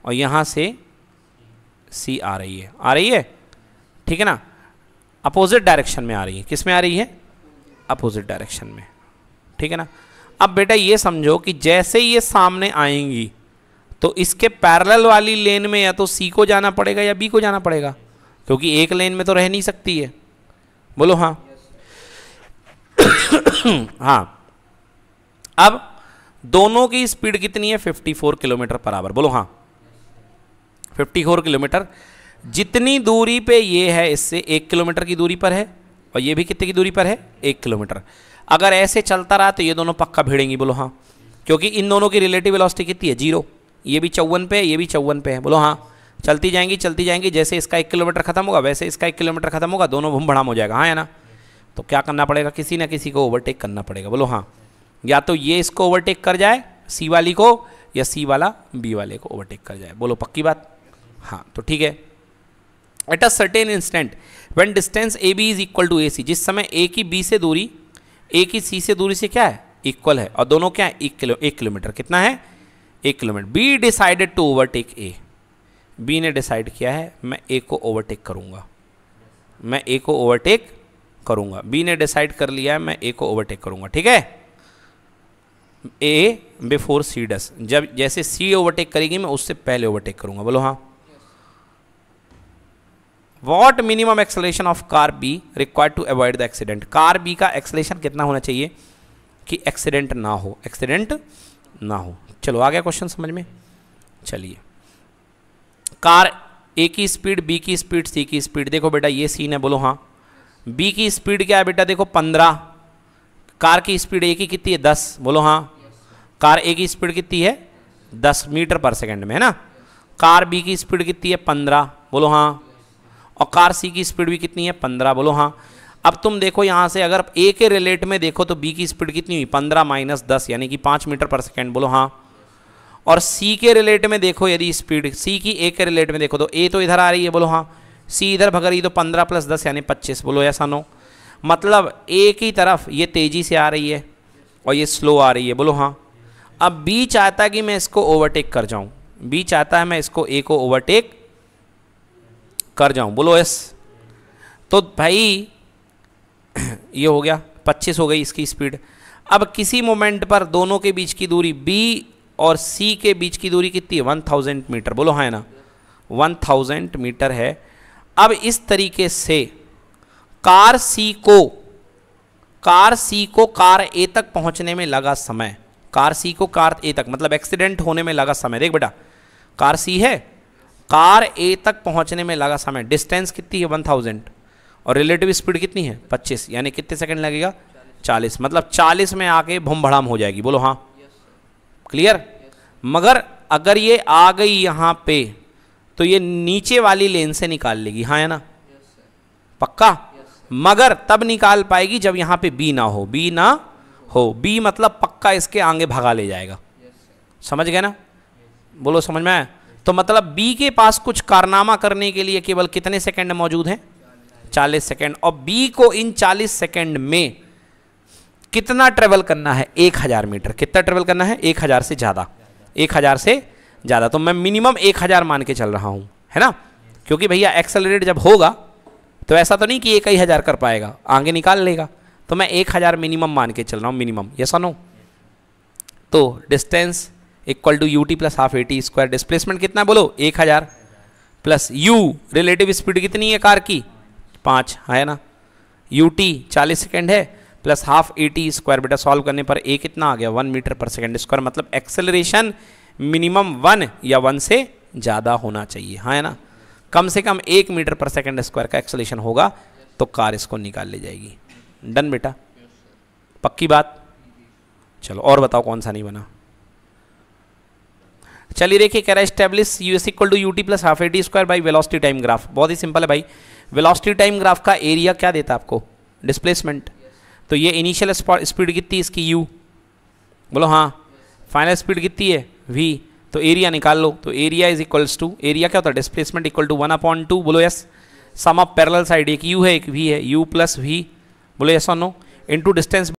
और यहाँ से सी आ रही है आ रही है ठीक है ना अपोजिट डायरेक्शन में आ रही है किस में आ रही है अपोजिट डायरेक्शन में ठीक है ना अब बेटा ये समझो कि जैसे ये सामने आएंगी तो इसके पैरेलल वाली लेन में या तो सी को जाना पड़ेगा या बी को जाना पड़ेगा क्योंकि एक लेन में तो रह नहीं सकती है बोलो हाँ हाँ अब दोनों की स्पीड कितनी है 54 किलोमीटर पर आवर बोलो हाँ 54 किलोमीटर जितनी दूरी पे ये है इससे एक किलोमीटर की दूरी पर है और ये भी कितने की दूरी पर है एक किलोमीटर अगर ऐसे चलता रहा तो ये दोनों पक्का भिड़ेंगी बोलो हाँ क्योंकि इन दोनों की रिलेटिव वेलोसिटी कितनी है जीरो ये भी चौवन पे है ये भी चौवन पे है बोलो हाँ चलती जाएंगी चलती जाएंगी जैसे इसका एक किलोमीटर खत्म होगा वैसे इसका एक किलोमीटर खत्म होगा दोनों भूम भड़ाम हो जाएगा हाँ या ना तो क्या करना पड़ेगा किसी ना किसी को ओवरटेक करना पड़ेगा बोलो हाँ या तो ये इसको ओवरटेक कर जाए सी वाली को या सी वाला बी वाले को ओवरटेक कर जाए बोलो पक्की बात हाँ तो ठीक है at a certain instant when distance A B is equal to A C जिस समय ए की बी से दूरी ए की सी से दूरी से क्या है इक्वल है और दोनों क्या है एक किलो एक किलोमीटर कितना है एक kilometre B decided to overtake A B ने डिसाइड किया है मैं ए को ओवरटेक करूंगा मैं ए को ओवरटेक करूंगा बी ने डिसाइड कर लिया है मैं ए को ओवरटेक करूंगा ठीक है ए बिफोर सी डस जब जैसे सी ओवरटेक करेगी मैं उससे पहले ओवरटेक करूंगा बोलो हाँ what minimum acceleration of car B required to avoid the accident car B का एक्सलेशन कितना होना चाहिए कि एक्सीडेंट ना हो एक्सीडेंट ना हो चलो आ गया क्वेश्चन समझ में चलिए कार ए की स्पीड बी की स्पीड सी की स्पीड देखो बेटा ये सीन है बोलो हाँ बी की स्पीड क्या है बेटा देखो पंद्रह कार की स्पीड ए की कितनी है दस बोलो हाँ कार ए की स्पीड कितनी है दस मीटर पर सेकंड में है ना कार बी की स्पीड कितनी है पंद्रह बोलो हाँ और कार सी की स्पीड भी कितनी है पंद्रह बोलो हाँ अब तुम देखो यहाँ से अगर ए के रिलेट में देखो तो बी की स्पीड कितनी हुई पंद्रह माइनस दस यानी कि पाँच मीटर पर सेकेंड बोलो हाँ और सी के रिलेट में देखो यदि स्पीड सी की ए के रिलेट में देखो तो ए तो इधर आ रही है बोलो हाँ सी इधर भग रही तो पंद्रह प्लस दस यानी पच्चीस बोलो या सानो मतलब एक ही तरफ ये तेज़ी से आ रही है और ये स्लो आ रही है बोलो हाँ अब बी चाहता है कि मैं इसको ओवरटेक कर जाऊँ बी चाहता है मैं इसको ए को ओवरटेक कर जाऊँ बोलो एस तो भाई ये हो गया पच्चीस हो गई इसकी स्पीड अब किसी मोमेंट पर दोनों के बीच की दूरी बी और सी के बीच की दूरी कितनी है वन थाउजेंड मीटर बोलो हाँ है ना वन थाउजेंड मीटर है अब इस तरीके से कार सी को कार सी को कार ए तक पहुंचने में लगा समय कार सी को कार ए तक मतलब एक्सीडेंट होने में लगा समय देख बेटा कार सी है कार ए तक पहुंचने में लगा समय डिस्टेंस कितनी है वन थाउजेंड और रिलेटिव स्पीड कितनी है पच्चीस यानी कितने सेकंड लगेगा चालीस मतलब चालीस में आके भम भड़ाम हो जाएगी बोलो हाँ क्लियर मगर अगर ये आ गई यहाँ पे तो ये नीचे वाली लेन से निकाल लेगी हाँ है ना पक्का मगर तब निकाल पाएगी जब यहाँ पे बी ना हो बी ना हो बी मतलब पक्का इसके आगे भगा ले जाएगा समझ गए ना बोलो समझ में आया तो मतलब बी के पास कुछ कारनामा करने के लिए केवल कितने सेकंड मौजूद हैं 40 सेकंड और बी को इन 40 सेकंड में कितना ट्रेवल करना है 1000 मीटर कितना ट्रेवल करना है 1000 से ज़्यादा 1000 से ज़्यादा तो मैं मिनिमम एक हज़ार मान के चल रहा हूँ है ना क्योंकि भैया एक्सेलरेट जब होगा तो ऐसा तो नहीं कि एक ही हज़ार कर पाएगा आगे निकाल लेगा तो मैं एक हज़ार मिनिमम मान के चल रहा हूँ मिनिमम ये नो तो distance equal to u t plus half a t square displacement कितना बोलो एक हज़ार प्लस यू रिलेटिव स्पीड कितनी है कार की पाँच है ना यू टी चालीस सेकेंड है plus half a t square बेटा सॉल्व करने पर ए कितना आ गया one metre per second square मतलब एक्सेलरेशन मिनिमम वन या वन से ज़्यादा होना चाहिए हाँ है ना कम से कम एक मीटर पर सेकेंड स्क्वायर का एक्सलेशन होगा तो कार इसको निकाल ले जाएगी डन बेटा पक्की बात चलो और बताओ कौन सा नहीं बना चलिए देखिए कह रहा है establish u s equal to u t plus half a t square by velocity time graph बहुत ही सिंपल है भाई वेलॉसिटी टाइम ग्राफ का एरिया क्या देता आपको डिस्प्लेसमेंट तो ये इनिशियल स्पीड कितनी इसकी यू बोलो हाँ फाइनल स्पीड कितनी है वी तो एरिया निकाल लो तो area is equals to area क्या होता है displacement equal to one upon two बोलो yes sum of parallel side एक यू है एक वी है यू प्लस वी बोलो yes on no into distance